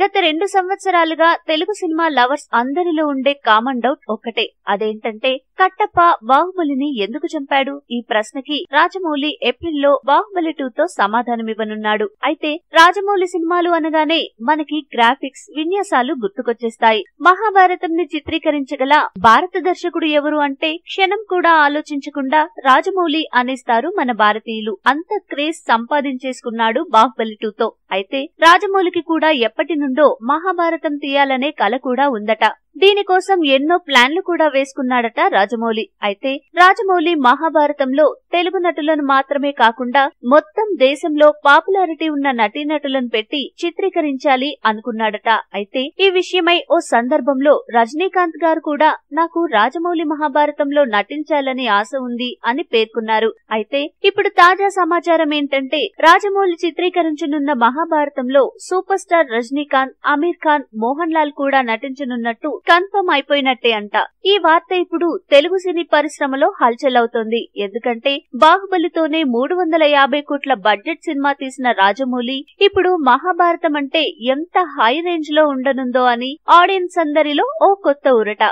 గత రెండు సంవత్సరాలుగా తెలుగు సినిమా లవర్స్ అందరిలో ఉండే కామన్ డౌట్ ఒక్కటే అదేంటంటే కట్టప్ప బాహుబలిని ఎందుకు చంపాడు ఈ ప్రశ్నకి రాజమౌళి ఏప్రిల్లో బాహుబలి టూతో సమాధానమివ్వనున్నాడు అయితే రాజమౌళి సినిమాలు అనగానే మనకి గ్రాఫిక్స్ విన్యాసాలు గుర్తుకొచ్చేస్తాయి మహాభారతం ని చిత్రీకరించగల భారత దర్శకుడు ఎవరు అంటే క్షణం కూడా ఆలోచించకుండా రాజమౌళి అనేస్తారు మన భారతీయులు అంత క్రేజ్ సంపాదించేసుకున్నాడు బాహుబలి టూతో అయితే రాజమౌళికి కూడా ఎప్పటి ఉందో మహాభారతం తీయాలనే కల కూడా ఉందట దీనికోసం ఎన్నో ప్లాన్లు కూడా వేసుకున్నాడట రాజమౌళి అయితే రాజమౌళి మహాభారతంలో తెలుగు నటులను మాత్రమే కాకుండా మొత్తం దేశంలో పాపులారిటీ ఉన్న నటీనటులను పెట్టి చిత్రీకరించాలి అనుకున్నాడట అయితే ఈ విషయమై ఓ సందర్భంలో రజనీకాంత్ గారు కూడా నాకు రాజమౌళి మహాభారతంలో నటించాలని ఆశ ఉంది అని పేర్కొన్నారు అయితే ఇప్పుడు తాజా సమాచారం ఏంటంటే రాజమౌళి చిత్రీకరించనున్న మహాభారతంలో super star Rajinikanth Aamir Khan Mohanlal కూడా నటించనున్నట్టు కన్ఫర్మ్ అయిపోయినట్టే అంట ఈ వార్త ఇప్పుడు తెలుగు సినీ పరిశ్రమలో హల్చల్ అవుతోంది ఎందుకంటే బాహుబలితోనే మూడు వందల యాభై కోట్ల బడ్జెట్ సినిమా తీసిన రాజమౌళి ఇప్పుడు మహాభారతం అంటే ఎంత హై రేంజ్ లో ఉండనుందో అని ఆడియన్స్ అందరిలో ఓ కొత్త ఊరట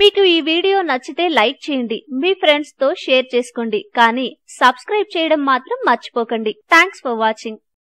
మీకు ఈ వీడియో నచ్చితే లైక్ చేయండి మీ ఫ్రెండ్స్ తో షేర్ చేసుకోండి కానీ సబ్స్క్రైబ్ చేయడం మాత్రం మర్చిపోకండి థ్యాంక్స్ ఫర్ వాచింగ్